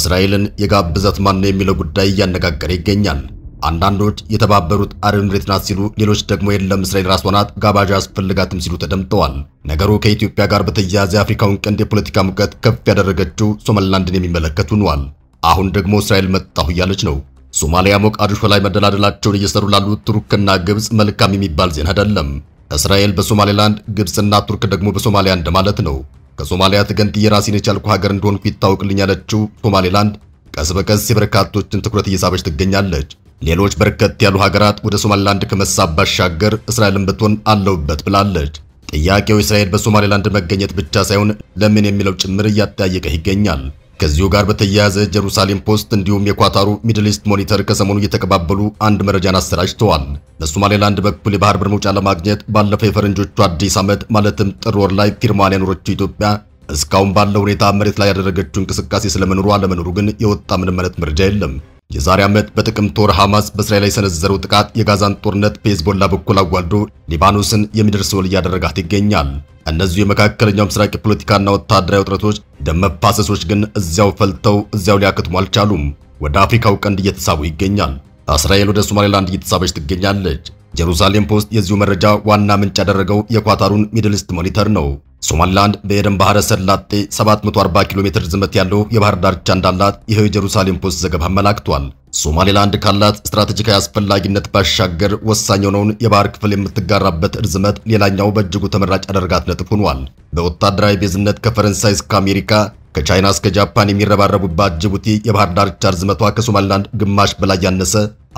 እስራኤልን የጋብዛት ማን የሚለው ጉዳይ እያነጋገረ ይገኛል። አንዳንዶች የተባበሩት አረብ ኤምሬት ናት ሲሉ፣ ሌሎች ደግሞ የለም እስራኤል ራሷ ናት ጋባዥ አስፈልጋትም ሲሉ ተደምጠዋል። ነገሩ ከኢትዮጵያ ጋር በተያያዘ የአፍሪካውን ቀንድ የፖለቲካ ሙቀት ከፍ ያደረገችው ሶማሊላንድን የሚመለከት ሆኗል። አሁን ደግሞ እስራኤል መጣሁ እያለች ነው። ሶማሊያ ሞቃዲሾ ላይ መደላደላቸውን እየሰሩ ላሉት ቱርክና ግብፅ መልካም የሚባል ዜና አይደለም። እስራኤል በሶማሌላንድ ግብፅና ቱርክ ደግሞ በሶማሊያ እንደማለት ነው። ከሶማሊያ ተገንጥዬ ራሴን የቻልኩ ሀገር እንደሆንኩ ይታወቅልኝ ያለችው ሶማሌላንድ ቀስ በቀስ የበርካቶችን ትኩረት እየሳበች ትገኛለች። ሌሎች በርከት ያሉ ሀገራት ወደ ሶማሌላንድ ከመሳብ ባሻገር እስራኤልን ብትሆን አለውበት ብላለች። ጥያቄው እስራኤል በሶማሌላንድ መገኘት ብቻ ሳይሆን ለምን የሚለው ጭምር እያጠያየቀ ይገኛል። ከዚሁ ጋር በተያያዘ ጀሩሳሌም ፖስት እንዲሁም የኳታሩ ሚድል ኢስት ሞኒተር ከሰሞኑ እየተቀባበሉ አንድ መረጃን አሰራጭተዋል። በሶማሌላንድ በኩል የባህር በር መውጫ ለማግኘት ባለፈው የፈረንጆቹ አዲስ ዓመት ማለትም ጥር ወር ላይ ፊርማዋን ያኖረችው ኢትዮጵያ እስካሁን ባለው ሁኔታ መሬት ላይ ያደረገችው እንቅስቃሴ ስለመኖሩ አለመኖሩ ግን የወጣ ምንም አይነት መረጃ የለም። የዛሬ ዓመት በጥቅምት ወር ሐማስ በእስራኤል ላይ የሰነዘረው ጥቃት የጋዛን ጦርነት በሄዝቦላ በኩል አዋልዶ ሊባኖስን የሚደርስ ወል እያደረጋት ይገኛል። እነዚሁ የመካከለኛው ምስራቅ የፖለቲካና ወታደራዊ ውጥረቶች፣ ደም መፋሰሶች ግን እዚያው ፈልተው እዚያው ሊያከትሙ አልቻሉም። ወደ አፍሪካው ቀንድ እየተሳቡ ይገኛል። እስራኤል ወደ ሶማሌላንድ እየተሳበች ትገኛለች። ጀሩሳሌም ፖስት የዚሁ መረጃ ዋና ምንጭ ያደረገው የኳታሩን ሚድልስት ሞኒተር ነው። ሶማሊላንድ በኤደን ባህረ ሰላጤ 740 ኪሎ ሜትር ዝመት ያለው የባህር ዳርቻ እንዳላት ይኸው የጀሩሳሌም ፖስት ዘገባ አመላክቷል። ሶማሌላንድ ካላት ስትራቴጂካዊ አስፈላጊነት ባሻገር ወሳኝ የሆነውን የባህር ክፍል የምትጋራበት ርዝመት ሌላኛው በእጅጉ ተመራጭ አደርጋት ነጥብ ሆኗል። በወታደራዊ ቤዝነት ከፈረንሳይ እስከ አሜሪካ ከቻይና እስከ ጃፓን የሚረባረቡባት ጅቡቲ የባህር ዳርቻ ርዝመቷ ከሶማሊላንድ ግማሽ በላይ ያነሰ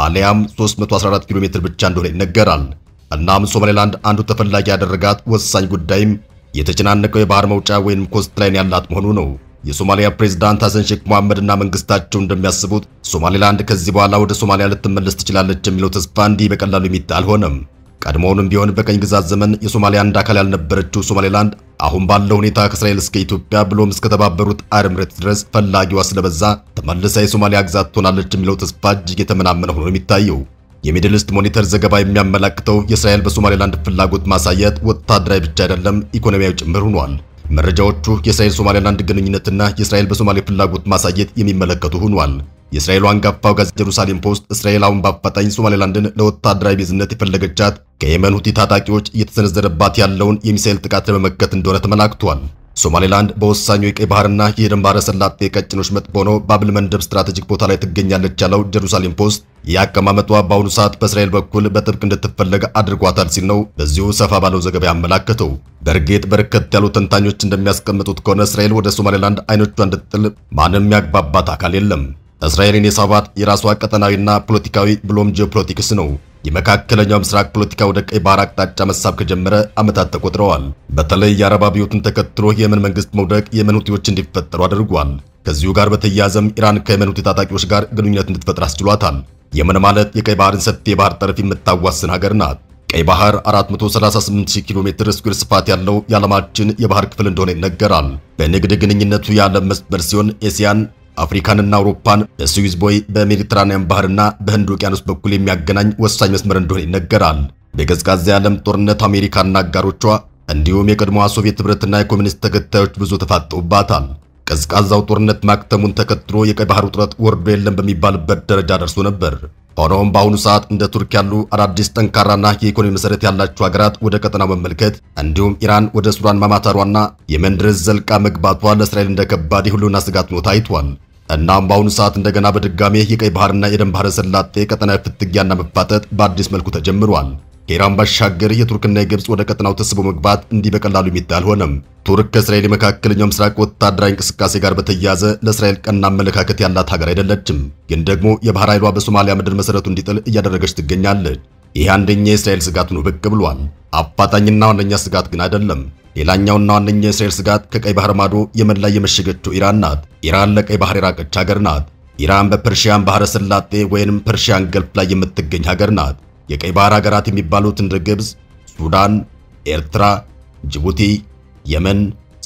አሊያም 314 ኪሎ ሜትር ብቻ እንደሆነ ይነገራል። እናም ሶማሌላንድ አንዱ ተፈላጊ ያደረጋት ወሳኝ ጉዳይም የተጨናነቀው የባህር መውጫ ወይም ኮስት ላይን ያላት መሆኑ ነው። የሶማሊያ ፕሬዝዳንት ሐሰን ሼክ መሐመድና መንግስታቸው እንደሚያስቡት ሶማሊላንድ ከዚህ በኋላ ወደ ሶማሊያ ልትመለስ ትችላለች የሚለው ተስፋ እንዲህ በቀላሉ የሚጣል አልሆነም። ቀድሞውንም ቢሆን በቀኝ ግዛት ዘመን የሶማሊያ አንድ አካል ያልነበረችው ሶማሌላንድ አሁን ባለው ሁኔታ ከእስራኤል እስከ ኢትዮጵያ ብሎም እስከተባበሩት አረብ ኤሚሬትስ ድረስ ፈላጊዋ ስለበዛ ተመልሳ የሶማሊያ ግዛት ትሆናለች የሚለው ተስፋ እጅግ የተመናመነ ሆኖ የሚታየው የሚድል ኢስት ሞኒተር ዘገባ የሚያመላክተው የእስራኤል በሶማሌላንድ ፍላጎት ማሳየት ወታደራዊ ብቻ አይደለም፣ ኢኮኖሚያዊ ጭምር ሆኗል። መረጃዎቹ የእስራኤል ሶማሌላንድ ግንኙነትና የእስራኤል በሶማሌ ፍላጎት ማሳየት የሚመለከቱ ሆኗል። የእስራኤሉ አንጋፋው ጋዜ ጀሩሳሌም ፖስት እስራኤል አሁን በአፋጣኝ ሶማሌላንድን ለወታደራዊ ቤዝነት የፈለገቻት ከየመን ሁቲ ታጣቂዎች እየተሰነዘረባት ያለውን የሚሳኤል ጥቃት ለመመከት እንደሆነ ተመላክቷል። ሶማሌላንድ በወሳኙ የቀይ ባህርና የደም ባህረ ሰላጤ ቀጭኖች መጥቦ ሆኖ ባብል መንደብ ስትራቴጂክ ቦታ ላይ ትገኛለች ያለው ጀሩሳሌም ፖስት የአቀማመጧ በአሁኑ ሰዓት በእስራኤል በኩል በጥብቅ እንድትፈለግ አድርጓታል ሲል ነው በዚሁ ሰፋ ባለው ዘገባ ያመላከተው። በእርግጥ በርከት ያሉ ተንታኞች እንደሚያስቀምጡት ከሆነ እስራኤል ወደ ሶማሌላንድ አይኖቿ እንድትጥል ማንም ያግባባት አካል የለም። እስራኤልን የሳባት የራሷ ቀጠናዊና ፖለቲካዊ ብሎም ጂኦፖለቲክስ ነው። የመካከለኛው ምስራቅ ፖለቲካ ወደ ቀይ ባህር አቅጣጫ መሳብ ከጀመረ ዓመታት ተቆጥረዋል። በተለይ የአረብ አብዮትን ተከትሎ የየመን መንግስት መውደቅ የመን ሁቲዎች እንዲፈጠሩ አድርጓል። ከዚሁ ጋር በተያያዘም ኢራን ከየመን ሁቲ ታጣቂዎች ጋር ግንኙነት እንድትፈጥር አስችሏታል። የመን ማለት የቀይ ባህርን ሰፊ የባህር ጠረፍ የምታዋስን ሀገር ናት። ቀይ ባህር 438 ኪሎ ሜትር ስኩዌር ስፋት ያለው የዓለማችን የባህር ክፍል እንደሆነ ይነገራል። በንግድ ግንኙነቱ የዓለም መስመር ሲሆን ኤስያን፣ አፍሪካንና አውሮፓን በስዊዝ ቦይ በሜዲትራኒያን ባህርና በህንድ ውቅያኖስ በኩል የሚያገናኝ ወሳኝ መስመር እንደሆነ ይነገራል። በቀዝቃዛ የዓለም ጦርነት አሜሪካና አጋሮቿ እንዲሁም የቀድሞዋ ሶቪየት ህብረትና የኮሚኒስት ተከታዮች ብዙ ተፋጠውባታል። ቀዝቃዛው ጦርነት ማክተሙን ተከትሎ የቀይ ባህር ውጥረት ወርዶ የለም በሚባልበት ደረጃ ደርሶ ነበር። ሆኖም በአሁኑ ሰዓት እንደ ቱርክ ያሉ አዳዲስ ጠንካራና የኢኮኖሚ መሰረት ያላቸው ሀገራት ወደ ቀጠናው መመልከት እንዲሁም ኢራን ወደ ሱዳን ማማተሯና የመን ድረስ ዘልቃ መግባቷ ለእስራኤል እንደ ከባድ የህልውና ስጋት ሆኖ ታይቷል። እናም በአሁኑ ሰዓት እንደገና በድጋሜ የቀይ ባህርና የደም ባህረ ሰላጤ ቀጠናዊ ፍትጊያና መፋጠጥ በአዲስ መልኩ ተጀምሯል። ከኢራን ባሻገር የቱርክና የግብጽ ወደ ቀጠናው ተስቦ መግባት እንዲህ በቀላሉ የሚታይ ቱርክ ከእስራኤል የመካከለኛው ምስራቅ ወታደራዊ እንቅስቃሴ ጋር በተያያዘ ለእስራኤል ቀና አመለካከት ያላት ሀገር አይደለችም። ግን ደግሞ የባህር ኃይሏ በሶማሊያ ምድር መሰረቱ እንዲጥል እያደረገች ትገኛለች። ይህ አንደኛ የእስራኤል ስጋት ነው ብቅ ብሏል። አፋጣኝና ዋነኛ ስጋት ግን አይደለም። ሌላኛውና ዋነኛ የእስራኤል ስጋት ከቀይ ባህር ማዶ የመላ የመሸገችው ኢራን ናት። ኢራን ለቀይ ባህር የራቀች ሀገር ናት። ኢራን በፐርሺያን ባህረ ሰላጤ ወይንም ፐርሺያን ገልፍ ላይ የምትገኝ ሀገር ናት። የቀይ ባህር ሀገራት የሚባሉት እንደ ግብፅ፣ ሱዳን፣ ኤርትራ፣ ጅቡቲ፣ የመን፣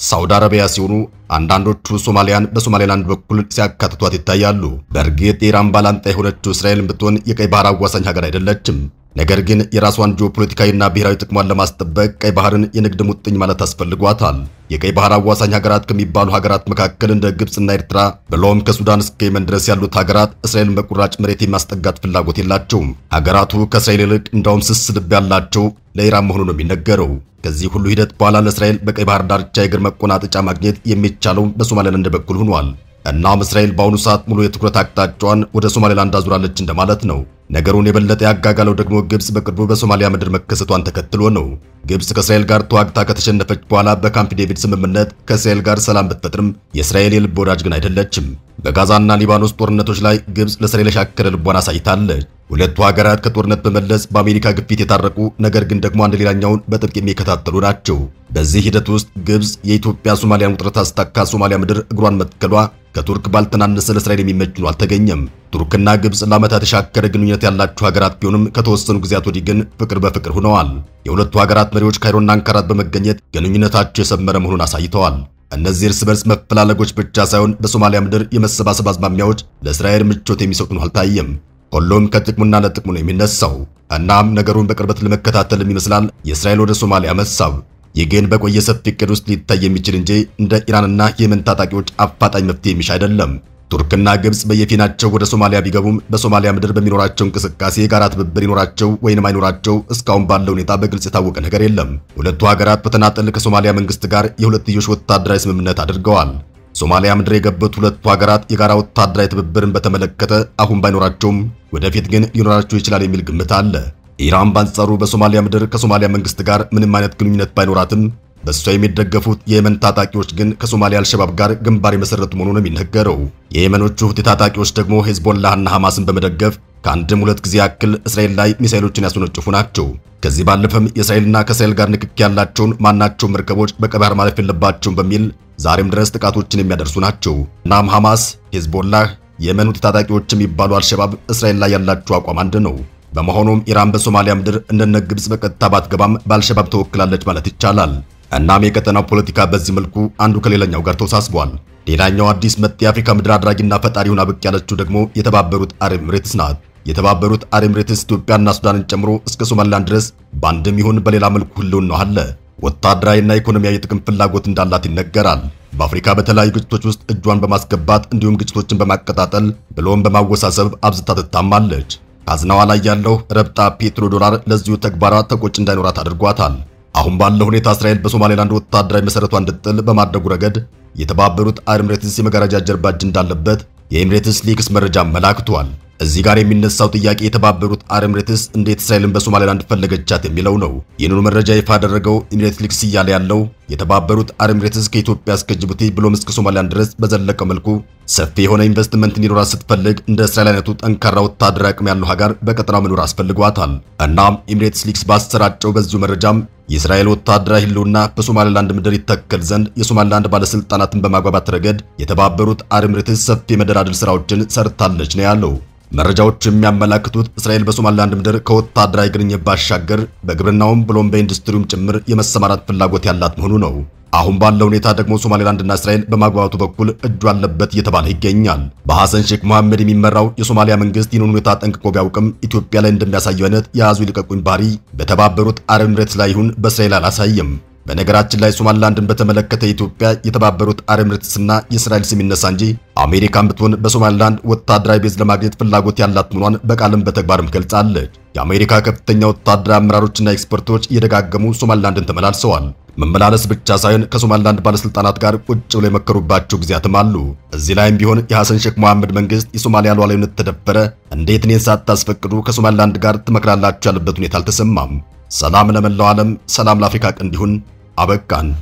ሳውዲ አረቢያ ሲሆኑ አንዳንዶቹ ሶማሊያን በሶማሌላንድ በኩል ሲያካትቷት ይታያሉ። በእርግጥ የኢራን ባላንጣ የሆነችው እስራኤል ብትሆን የቀይ ባህር አዋሳኝ ሀገር አይደለችም። ነገር ግን የራሷን ጂኦፖለቲካዊና ብሔራዊ ጥቅሟን ለማስጠበቅ ቀይ ባህርን የንግድ ሙጥኝ ማለት አስፈልጓታል። የቀይ ባህር አዋሳኝ ሀገራት ከሚባሉ ሀገራት መካከል እንደ ግብፅና ኤርትራ ብሎም ከሱዳን እስከ የመን ድረስ ያሉት ሀገራት እስራኤልን በቁራጭ መሬት የማስጠጋት ፍላጎት የላቸውም። ሀገራቱ ከእስራኤል ይልቅ እንዳውም ስስ ልብ ያላቸው ለኢራን መሆኑ ነው የሚነገረው። ከዚህ ሁሉ ሂደት በኋላ ለእስራኤል በቀይ ባህር ዳርቻ የእግር መቆናጠጫ ማግኘት የሚቻለው በሶማሌላንድ በኩል ሆኗል። እናም እስራኤል በአሁኑ ሰዓት ሙሉ የትኩረት አቅጣጫዋን ወደ ሶማሌላንድ አዙራለች እንደማለት ነው። ነገሩን የበለጠ ያጋጋለው ደግሞ ግብጽ በቅርቡ በሶማሊያ ምድር መከሰቷን ተከትሎ ነው። ግብጽ ከእስራኤል ጋር ተዋግታ ከተሸነፈች በኋላ በካምፕ ዴቪድ ስምምነት ከእስራኤል ጋር ሰላም ብትፈጥርም የእስራኤል የልብ ወዳጅ ግን አይደለችም። በጋዛና ሊባኖስ ጦርነቶች ላይ ግብጽ ለእስራኤል የሻከረ ልቧን አሳይታለች። ሁለቱ ሀገራት ከጦርነት በመለስ በአሜሪካ ግፊት የታረቁ ነገር ግን ደግሞ አንድ ሌላኛውን በጥብቅ የሚከታተሉ ናቸው። በዚህ ሂደት ውስጥ ግብጽ የኢትዮጵያ ሶማሊያን ውጥረት አስታካ ሶማሊያ ምድር እግሯን መትከሏ ከቱርክ ባልተናነሰ ለእስራኤል የሚመች ሆኖ አልተገኘም። ቱርክና ግብጽ ለዓመታት የተሻከረ ግንኙነት ያላቸው ሀገራት ቢሆንም ከተወሰኑ ጊዜያት ወዲህ ግን ፍቅር በፍቅር ሆነዋል። የሁለቱ ሀገራት መሪዎች ካይሮና አንካራት በመገኘት ግንኙነታቸው የሰመረ መሆኑን አሳይተዋል። እነዚህ እርስ በርስ መፈላለጎች ብቻ ሳይሆን በሶማሊያ ምድር የመሰባሰብ አዝማሚያዎች ለእስራኤል ምቾት የሚሰጡ ነው አልታየም። ሁሉም ከጥቅሙና ለጥቅሙ ነው የሚነሳው። እናም ነገሩን በቅርበት ለመከታተልም ይመስላል የእስራኤል ወደ ሶማሊያ መሳብ። ይህ ግን በቆየ ሰፊ እቅድ ውስጥ ሊታይ የሚችል እንጂ እንደ ኢራንና የመን ታጣቂዎች አፋጣኝ መፍትሄ የሚሻ አይደለም። ቱርክና ግብጽ በየፊናቸው ወደ ሶማሊያ ቢገቡም በሶማሊያ ምድር በሚኖራቸው እንቅስቃሴ የጋራ ትብብር ይኖራቸው ወይንም አይኖራቸው እስካሁን ባለው ሁኔታ በግልጽ የታወቀ ነገር የለም። ሁለቱ ሀገራት በተናጠል ከሶማሊያ መንግስት ጋር የሁለትዮሽ ወታደራዊ ስምምነት አድርገዋል። ሶማሊያ ምድር የገቡት ሁለቱ ሀገራት የጋራ ወታደራዊ ትብብርን በተመለከተ አሁን ባይኖራቸውም ወደፊት ግን ሊኖራቸው ይችላል የሚል ግምት አለ። ኢራን በአንጻሩ በሶማሊያ ምድር ከሶማሊያ መንግስት ጋር ምንም አይነት ግንኙነት ባይኖራትም በእሷ የሚደገፉት የየመን ታጣቂዎች ግን ከሶማሊያ አልሸባብ ጋር ግንባር የመሰረቱ መሆኑን የሚነገረው። የየመኖቹ ሁቲ ታጣቂዎች ደግሞ ሄዝቦላህና ሐማስን በመደገፍ ከአንድም ሁለት ጊዜ ያክል እስራኤል ላይ ሚሳኤሎችን ያስወነጭፉ ናቸው። ከዚህ ባለፈም የእስራኤልና ከእስራኤል ጋር ንክኪ ያላቸውን ማናቸው መርከቦች በቀይ ባህር ማለፍ የለባቸውም በሚል ዛሬም ድረስ ጥቃቶችን የሚያደርሱ ናቸው። እናም ሐማስ፣ ሄዝቦላህ፣ የየመን ሁቲ ታጣቂዎች የሚባሉ አልሸባብ እስራኤል ላይ ያላቸው አቋም አንድ ነው። በመሆኑም ኢራን በሶማሊያ ምድር እንደነ ግብጽ በቀጥታ ባትገባም በአልሸባብ ተወክላለች ማለት ይቻላል። እናም የቀጠናው ፖለቲካ በዚህ መልኩ አንዱ ከሌላኛው ጋር ተወሳስቧል። ሌላኛው አዲስ መጤ የአፍሪካ ምድር አድራጊና ፈጣሪውን አብቅ ያለችው ደግሞ የተባበሩት አረብ ኤምሬትስ ናት። የተባበሩት አረብ ኤምሬትስ ኢትዮጵያና ሱዳንን ጨምሮ እስከ ሶማሊላንድ ድረስ በአንድም ይሁን በሌላ መልኩ ህልውናዋ አለ። ወታደራዊና ኢኮኖሚያዊ ጥቅም ፍላጎት እንዳላት ይነገራል። በአፍሪካ በተለያዩ ግጭቶች ውስጥ እጇን በማስገባት እንዲሁም ግጭቶችን በማቀጣጠል ብሎም በማወሳሰብ አብዝታ ትታማለች። ካዝናዋ ላይ ያለው ረብጣ ፔትሮ ዶላር ለዚሁ ተግባሯ ተቆጭ እንዳይኖራት አድርጓታል። አሁን ባለው ሁኔታ እስራኤል በሶማሌላንድ ወታደራዊ መሰረቷን እንድትጥል በማድረጉ ረገድ የተባበሩት አረብ ኤምሬትስ የመጋረጃ ጀርባ እጅ እንዳለበት የኤምሬትስ ሊክስ መረጃ አመላክቷል። እዚህ ጋር የሚነሳው ጥያቄ የተባበሩት አረብ እንዴት እስራኤልን በሶማሌላንድ ፈለገቻት የሚለው ነው። ይህንኑ መረጃ ይፋ ያደረገው ኢሚሬት ሊክስ እያለ ያለው የተባበሩት አረብ ከኢትዮጵያ እስከ ጅቡቲ ብሎም እስከ ሶማሊላንድ ድረስ በዘለቀ መልኩ ሰፊ የሆነ ኢንቨስትመንት እንዲኖራት ስትፈልግ እንደ እስራኤል አይነቱ ጠንካራ ወታደራዊ አቅም ያለው ሀገር በቀጠናው መኖር አስፈልጓታል። እናም ኢሚሬትስ ሊክስ ባሰራጨው በዚሁ መረጃም የእስራኤል ወታደራዊ ህልውና በሶማሊላንድ ምድር ይተከል ዘንድ የሶማሊላንድ ባለስልጣናትን በማግባባት ረገድ የተባበሩት አረብ ኤሚሬትስ ሰፊ የመደራደር ስራዎችን ሰርታለች ነው ያለው። መረጃዎች የሚያመላክቱት እስራኤል በሶማሊላንድ ምድር ከወታደራዊ ግንኙነት ባሻገር በግብርናውም ብሎም በኢንዱስትሪውም ጭምር የመሰማራት ፍላጎት ያላት መሆኑ ነው። አሁን ባለው ሁኔታ ደግሞ ሶማሌላንድና እስራኤል በማግባባቱ በኩል እጁ አለበት እየተባለ ይገኛል። በሐሰን ሼክ መሐመድ የሚመራው የሶማሊያ መንግስት ይህንን ሁኔታ ጠንቅቆ ቢያውቅም ኢትዮጵያ ላይ እንደሚያሳየው አይነት የያዙ ይልቀቁኝ ባህሪ በተባበሩት አረብ ኤምሬትስ ላይ ይሁን በእስራኤል አላሳየም። በነገራችን ላይ ሶማሊላንድን በተመለከተ ኢትዮጵያ የተባበሩት አረብ ኤምሬትስና የእስራኤል ስም ይነሳ እንጂ አሜሪካን ብትሆን በሶማሊላንድ ወታደራዊ ቤዝ ለማግኘት ፍላጎት ያላት መሆኗን በቃልም በተግባርም ገልጻለች። የአሜሪካ ከፍተኛ ወታደራዊ አመራሮችና ኤክስፐርቶች እየደጋገሙ ሶማሊላንድን ተመላልሰዋል። መመላለስ ብቻ ሳይሆን ከሶማሊላንድ ባለስልጣናት ጋር ቁጭ ብሎ የመከሩባቸው ጊዜያትም አሉ። እዚህ ላይም ቢሆን የሐሰን ሼክ መሐመድ መንግስት የሶማሊያ ሉዓላዊነት ተደፈረ፣ እንዴት እኔን ሳታስፈቅዱ ከሶማሊላንድ ጋር ትመክራላችሁ ያለበት ሁኔታ አልተሰማም። ሰላም ለመላው ዓለም፣ ሰላም ለአፍሪካ ቀንድ ይሁን። aber kann.